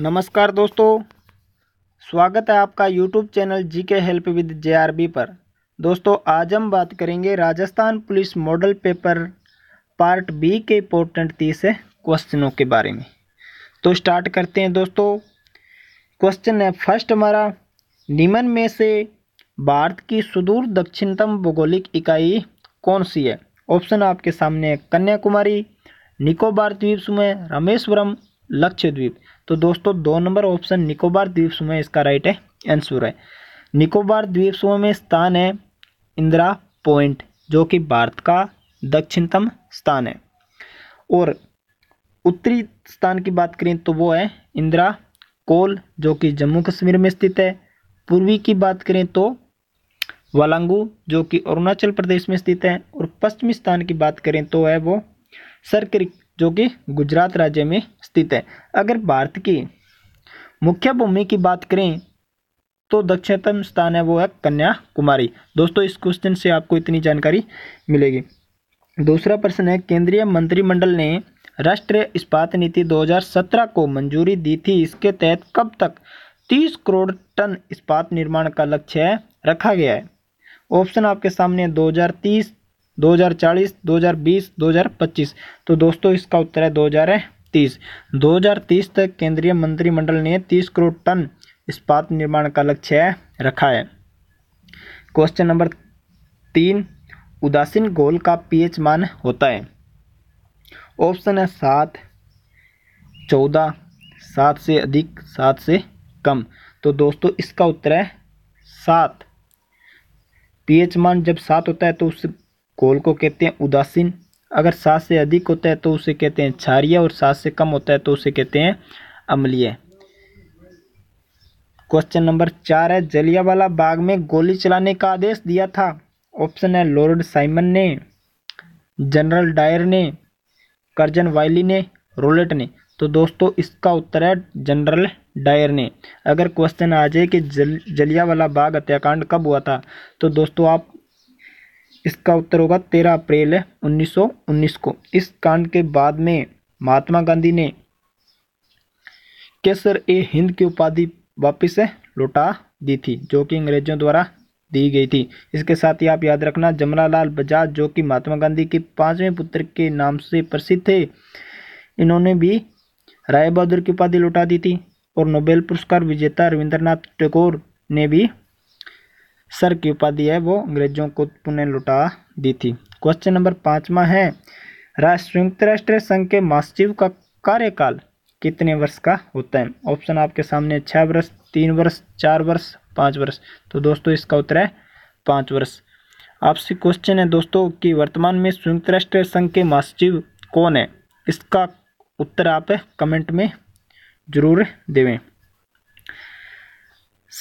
नमस्कार दोस्तों स्वागत है आपका यूट्यूब चैनल जी के हेल्प विद जे पर दोस्तों आज हम बात करेंगे Rajasthan police model paper part B के इम्पोर्टेंट तीस क्वेश्चनों के बारे में तो स्टार्ट करते हैं दोस्तों क्वेश्चन है फर्स्ट हमारा निमन में से भारत की सुदूर दक्षिणतम भौगोलिक इकाई कौन सी है ऑप्शन आपके सामने है कन्याकुमारी निकोबार द्वीप समूह रामेश्वरम लक्षद्वीप तो दोस्तों दो नंबर ऑप्शन निकोबार द्वीप समूह इसका राइट है आंसर है निकोबार द्वीप समूह में स्थान है इंदिरा पॉइंट जो कि भारत का दक्षिणतम स्थान है और उत्तरी स्थान की बात करें तो वो है इंदिरा कोल जो कि जम्मू कश्मीर में स्थित है पूर्वी की बात करें तो वालांगू जो कि अरुणाचल प्रदेश में स्थित है और पश्चिमी स्थान की बात करें तो है वो सरक्रिक जो कि गुजरात राज्य में स्थित है अगर भारत की मुख्य भूमि की बात करें तो दक्षिणतम स्थान है वो है कन्याकुमारी दोस्तों इस क्वेश्चन से आपको इतनी जानकारी मिलेगी दूसरा प्रश्न है केंद्रीय मंत्रिमंडल ने राष्ट्रीय इस्पात नीति 2017 को मंजूरी दी थी इसके तहत कब तक 30 करोड़ टन इस्पात निर्माण का लक्ष्य रखा गया है ऑप्शन आपके सामने 2030 2040 2020 2025 तो दोस्तों इसका उत्तर है 2030 2030 तक केंद्रीय मंत्रिमंडल ने 30 करोड़ टन इस्पात निर्माण का लक्ष्य रखा है क्वेश्चन नंबर तीन उदासीन गोल का पीएच मान होता है ऑप्शन है सात चौदह सात से अधिक सात से कम तो दोस्तों इसका उत्तर है सात पीएच मान जब सात होता है तो उस कोल को कहते हैं उदासीन अगर सात से अधिक होता है तो उसे कहते हैं क्षारिय और सात से कम होता है तो उसे कहते हैं अम्लीय क्वेश्चन नंबर चार है जलियावाला बाग में गोली चलाने का आदेश दिया था ऑप्शन है लॉर्ड साइमन ने जनरल डायर ने कर्जन वाइली ने रोलेट ने तो दोस्तों इसका उत्तर है जनरल डायर ने अगर क्वेश्चन आ जाए कि जल जलियावाला बाग हत्याकांड कब हुआ था तो दोस्तों आप इसका उत्तर होगा तेरह अप्रैल उन्नीस सौ उन्नीस को इस कांड के बाद में महात्मा गांधी ने केसर ए हिंद की उपाधि वापिस लौटा दी थी जो कि अंग्रेजों द्वारा दी गई थी इसके साथ ही आप याद रखना जमनालाल बजाज जो कि महात्मा गांधी के पांचवें पुत्र के नाम से प्रसिद्ध थे इन्होंने भी राय बहादुर की उपाधि लौटा दी थी और नोबेल पुरस्कार विजेता रविंद्रनाथ टैगोर ने भी सर की उपाधि है वो अंग्रेजों को पुनः लुटा दी थी क्वेश्चन नंबर पाँचवा है संयुक्त राष्ट्र संघ के महासचिव का कार्यकाल कितने वर्ष का होता है ऑप्शन आपके सामने छः वर्ष तीन वर्ष चार वर्ष पाँच वर्ष तो दोस्तों इसका उत्तर है पाँच वर्ष आपसे क्वेश्चन है दोस्तों कि वर्तमान में संयुक्त राष्ट्र संघ के महासचिव कौन है इसका उत्तर आप कमेंट में ज़रूर देवें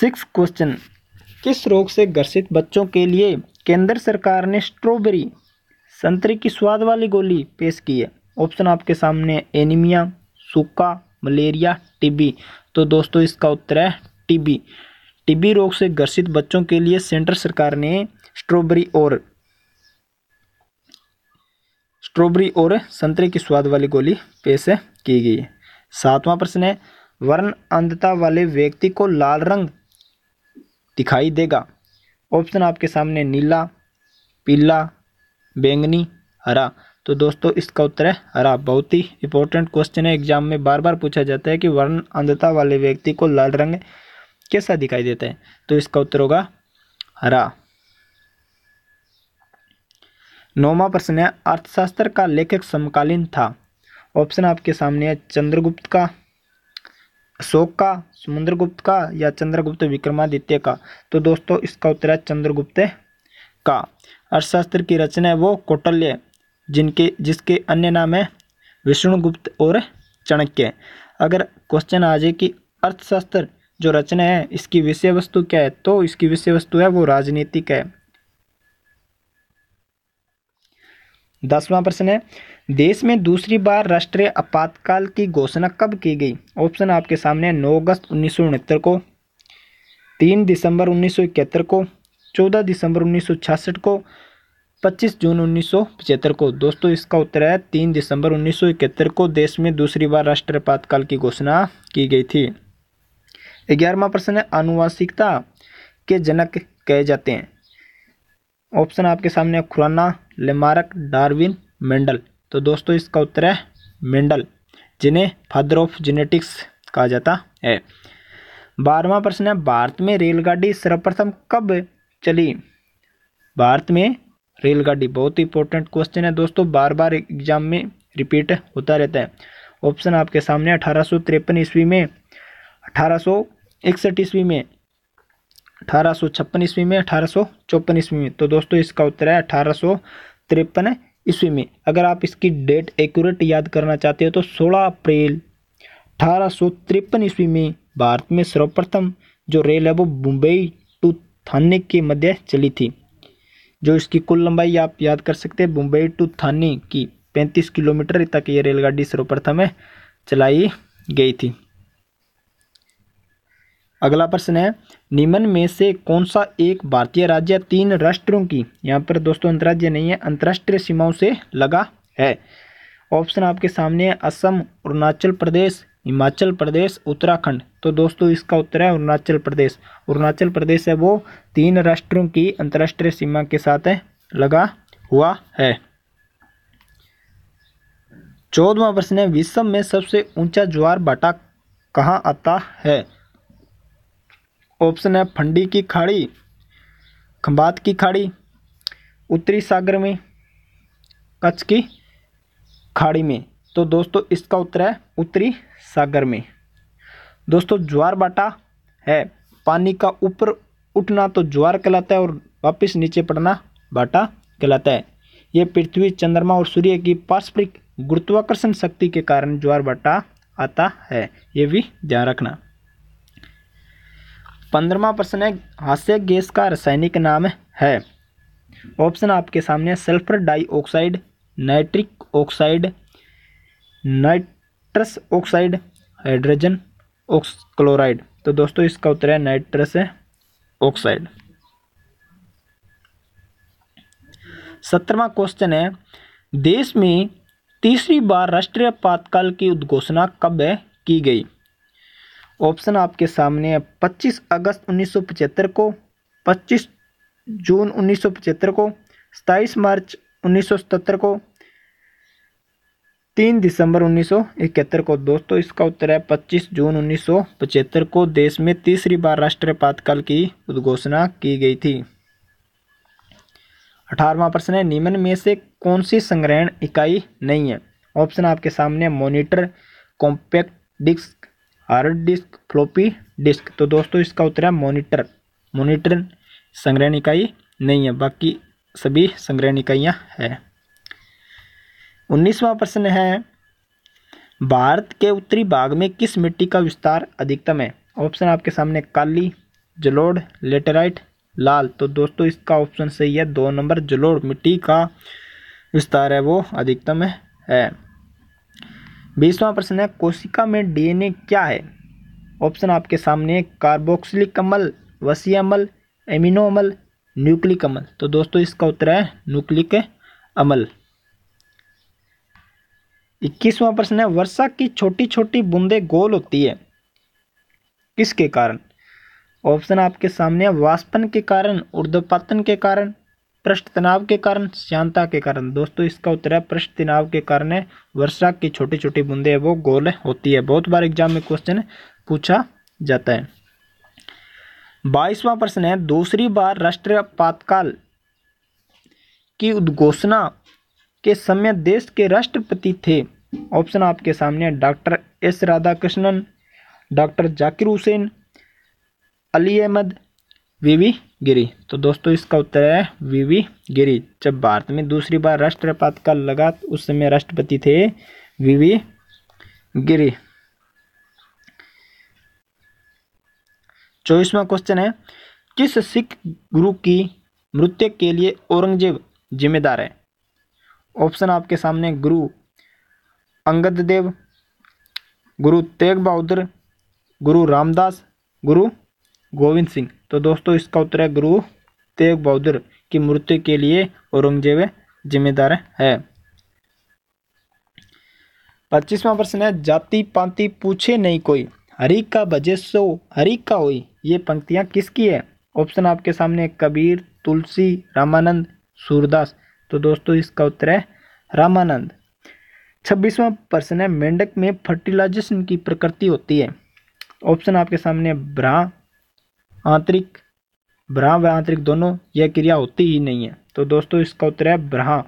सिक्स क्वेश्चन किस रोग से ग्रसित बच्चों के लिए केंद्र सरकार ने स्ट्रॉबेरी संतरे की स्वाद वाली गोली पेश की है ऑप्शन आपके सामने एनीमिया सूखा मलेरिया टीबी तो दोस्तों इसका उत्तर है टीबी टीबी रोग से ग्रसित बच्चों के लिए सेंटर सरकार ने स्ट्रॉबेरी और स्ट्रॉबेरी और संतरे की स्वाद वाली गोली पेश की गई है सातवां प्रश्न है वर्ण अंधता वाले व्यक्ति को लाल रंग दिखाई देगा ऑप्शन आपके सामने नीला पीला बैंगनी हरा तो दोस्तों इसका उत्तर है हरा बहुत ही इंपॉर्टेंट क्वेश्चन है एग्जाम में बार बार पूछा जाता है कि वर्ण अंधता वाले व्यक्ति को लाल रंग कैसा दिखाई देता है तो इसका उत्तर होगा हरा नौवा प्रश्न है अर्थशास्त्र का लेखक समकालीन था ऑप्शन आपके सामने है चंद्रगुप्त का अशोक का समुद्रगुप्त का या चंद्रगुप्त विक्रमादित्य का तो दोस्तों इसका उत्तर है चंद्रगुप्त का अर्थशास्त्र की रचना है वो कौटल्य जिनके जिसके अन्य नाम है विष्णुगुप्त और चाणक्य अगर क्वेश्चन आ जाए कि अर्थशास्त्र जो रचना है इसकी विषय वस्तु क्या है तो इसकी विषय वस्तु है वो राजनीतिक है दसवां प्रश्न है देश में दूसरी बार राष्ट्रीय आपातकाल की घोषणा कब की गई ऑप्शन आपके सामने नौ अगस्त उन्नीस को तीन दिसंबर उन्नीस को चौदह दिसंबर उन्नीस को पच्चीस जून उन्नीस को दोस्तों इसका उत्तर है तीन दिसंबर उन्नीस को देश में दूसरी बार राष्ट्रीय आपातकाल की घोषणा की गई थी ग्यारहवा प्रश्न है आनुवांशिकता के जनक कहे जाते हैं ऑप्शन आपके सामने खुराना लेमारक डार्विन मेंडल तो दोस्तों इसका उत्तर है मेंडल जिन्हें फादर ऑफ जेनेटिक्स कहा जाता है बारहवा प्रश्न है भारत में रेलगाड़ी सर्वप्रथम कब चली भारत में रेलगाड़ी बहुत ही इंपॉर्टेंट क्वेश्चन है दोस्तों बार बार एग्जाम में रिपीट होता रहता है ऑप्शन आपके सामने अठारह ईस्वी में अठारह इकसठ ईस्वी में अठारह सौ छप्पन ईस्वी में अठारह सौ चौपन ईस्वी में तो दोस्तों इसका उत्तर है अठारह सौ तिरपन ईस्वी में अगर आप इसकी डेट एक्यूरेट याद करना चाहते हो तो 16 अप्रैल अठारह सौ तिरपन ईस्वी में भारत में सर्वप्रथम जो रेल है वो मुंबई टू थाने के मध्य चली थी जो इसकी कुल लंबाई आप याद कर सकते हैं मुंबई टू थाने की पैंतीस किलोमीटर तक ये रेलगाड़ी सर्वप्रथम चलाई गई थी अगला प्रश्न है निम्न में से कौन सा एक भारतीय राज्य तीन राष्ट्रों की यहाँ पर दोस्तों अंतर्राज्य नहीं है अंतर्राष्ट्रीय सीमाओं से लगा है ऑप्शन आपके सामने है असम अरुणाचल प्रदेश हिमाचल प्रदेश उत्तराखंड तो दोस्तों इसका उत्तर है अरुणाचल प्रदेश अरुणाचल प्रदेश है वो तीन राष्ट्रों की अंतर्राष्ट्रीय सीमा के साथ है लगा हुआ है चौदवा प्रश्न है विश्व में सबसे ऊंचा ज्वार भाटा कहाँ आता है ऑप्शन है फंडी की खाड़ी खंबात की खाड़ी उत्तरी सागर में कच्छ की खाड़ी में तो दोस्तों इसका उत्तर है उत्तरी सागर में दोस्तों ज्वार बाटा है पानी का ऊपर उठना तो ज्वार कहलाता है और वापस नीचे पड़ना बाटा कहलाता है ये पृथ्वी चंद्रमा और सूर्य की पारस्परिक गुरुत्वाकर्षण शक्ति के कारण ज्वार बाटा आता है ये भी ध्यान रखना पंद्रवा प्रश्न है हास्य गैस का रासायनिक नाम है ऑप्शन आपके सामने sulphur dioxide nitric oxide nitrous oxide hydrogen ऑक्स क्लोराइड तो दोस्तों इसका उत्तर है नाइट्रस ऑक्साइड सत्रहवा क्वेश्चन है देश में तीसरी बार राष्ट्रीय आपातकाल की उद्घोषणा कब की गई ऑप्शन आपके सामने है पच्चीस अगस्त उन्नीस को पच्चीस जून उन्नीस को सताईस मार्च उन्नीस को तीन दिसंबर 1971 को दोस्तों इसका उत्तर है 25 जून 1975 को देश में तीसरी बार राष्ट्रीय आपातकाल की उद्घोषणा की गई थी अठारवा प्रश्न है निम्न में से कौन सी संग्रहण इकाई नहीं है ऑप्शन आपके सामने monitor compact disk hard disk floppy disk तो दोस्तों इसका उत्तर है मोनिटर मोनिटर संग्रहण इकाई नहीं है बाकी सभी संग्रहण इकाइयाँ है उन्नीसवा प्रश्न है भारत के उत्तरी भाग में किस मिट्टी का विस्तार अधिकतम है ऑप्शन आपके सामने काली जलोड़ लेटेराइट लाल तो दोस्तों इसका ऑप्शन सही है दो नंबर जलोड़ मिट्टी का विस्तार है वो अधिकतम है बीसवा प्रश्न है कोशिका में डीएनए क्या है ऑप्शन आपके सामने कार्बोक्सिलिक अम्ल वसी अम्ल एमिनो अम्ल न्यूक्लिक अम्ल तो दोस्तों इसका उत्तर है न्यूक्लिक अम्ल इक्कीसवा प्रश्न है वर्षा की छोटी छोटी बूंदें गोल होती है किसके कारण ऑप्शन आपके सामने वाष्पन के कारण ऊर्ध्वपातन के कारण पृष्ठ तनाव के कारण श्यांता के कारण दोस्तों इसका उत्तर है पृष्ठ तनाव के कारण है वर्षा की छोटी छोटी बूंदे वो गोल होती है बहुत बार एग्जाम में क्वेश्चन पूछा जाता है बाईसवां प्रश्न है दूसरी बार राष्ट्रीय आपातकाल की उद्घोषणा के समय देश के राष्ट्रपति थे ऑप्शन आपके सामने doctor S Radhakrishnan doctor Zakir Hussain Ali Ahmed V V Giri तो दोस्तों इसका उत्तर है वी गिरी जब भारत में दूसरी बार राष्ट्रपात का लगा तो उस समय राष्ट्रपति थे वी गिरी चौबीसवा क्वेश्चन है किस सिख गुरु की मृत्यु के लिए औरंगजेब जिम्मेदार है ऑप्शन आपके सामने गुरु अंगद देव गुरु तेग बहादुर गुरु रामदास गुरु गोविंद सिंह तो दोस्तों इसका उत्तर है गुरु तेग बहादुर की मृत्यु के लिए औरंगजेब जिम्मेदार है पच्चीसवा प्रश्न है जाति पांति पूछे नहीं कोई हरी का बजे सो हरी का होई ये पंक्तियां किसकी है ऑप्शन आपके सामने कबीर तुलसी रामानंद सूरदास तो दोस्तों इसका उत्तर है रामानंद छब्बीसवा प्रश्न है मेंढक में फर्टिलाइजेशन की प्रकृति होती है ऑप्शन आपके सामने ब्रा आंतरिक ब्रह्म व आंतरिक दोनों यह क्रिया होती ही नहीं है तो दोस्तों इसका उत्तर है ब्रह्म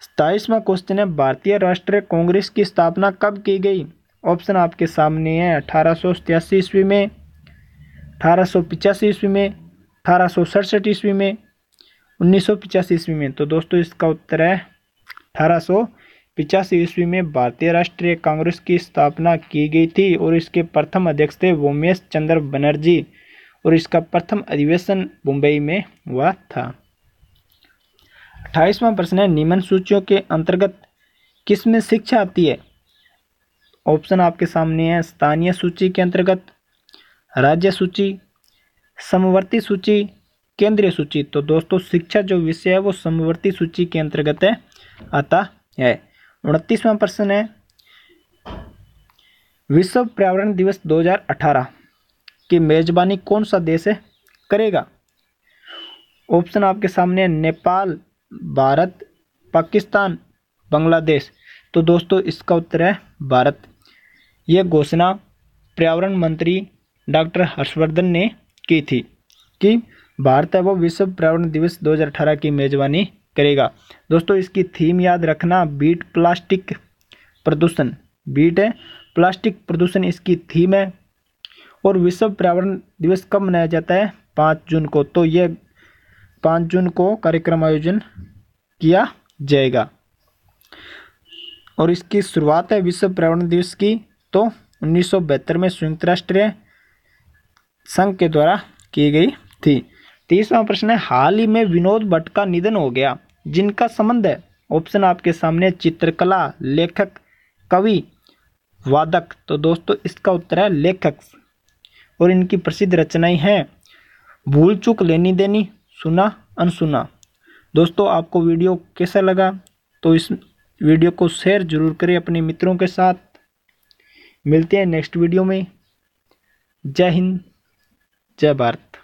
सताइसवा क्वेश्चन है भारतीय राष्ट्रीय कांग्रेस की स्थापना कब की गई ऑप्शन आपके सामने है अठारह ईस्वी में अठारह ईस्वी में अठारह ईस्वी में उन्नीस ईस्वी में तो दोस्तों इसका उत्तर है अठारह पिचासी ईस्वी में भारतीय राष्ट्रीय कांग्रेस की स्थापना की गई थी और इसके प्रथम अध्यक्ष थे वोमेश चंद्र बनर्जी और इसका प्रथम अधिवेशन मुंबई में हुआ था अट्ठाईसवां प्रश्न है निम्न सूचियों के अंतर्गत किस में शिक्षा आती है ऑप्शन आपके सामने है स्थानीय सूची के अंतर्गत राज्य सूची समवर्ती सूची केंद्रीय सूची तो दोस्तों शिक्षा जो विषय है वो समवर्ती सूची के अंतर्गत है आता है उनतीसवां प्रश्न है विश्व पर्यावरण दिवस 2018 की मेज़बानी कौन सा देश है करेगा ऑप्शन आपके सामने नेपाल भारत पाकिस्तान बांग्लादेश तो दोस्तों इसका उत्तर है भारत ये घोषणा पर्यावरण मंत्री डॉक्टर हर्षवर्धन ने की थी कि भारत है वो विश्व पर्यावरण दिवस 2018 की मेज़बानी करेगा दोस्तों इसकी थीम याद रखना बीट प्लास्टिक प्रदूषण बीट है प्लास्टिक प्रदूषण इसकी थीम है और विश्व पर्यावरण दिवस कब मनाया जाता है पाँच जून को तो यह पाँच जून को कार्यक्रम आयोजन किया जाएगा और इसकी शुरुआत है विश्व पर्यावरण दिवस की तो उन्नीस में संयुक्त राष्ट्र संघ के द्वारा की गई थी तीसवा प्रश्न है हाल ही में विनोद भट्ट का निधन हो गया जिनका संबंध है ऑप्शन आपके सामने चित्रकला लेखक कवि वादक तो दोस्तों इसका उत्तर है लेखक और इनकी प्रसिद्ध रचनाएं हैं भूल चूक लेनी देनी सुना अनसुना दोस्तों आपको वीडियो कैसा लगा तो इस वीडियो को शेयर जरूर करें अपने मित्रों के साथ मिलते हैं नेक्स्ट वीडियो में जय हिंद जय भारत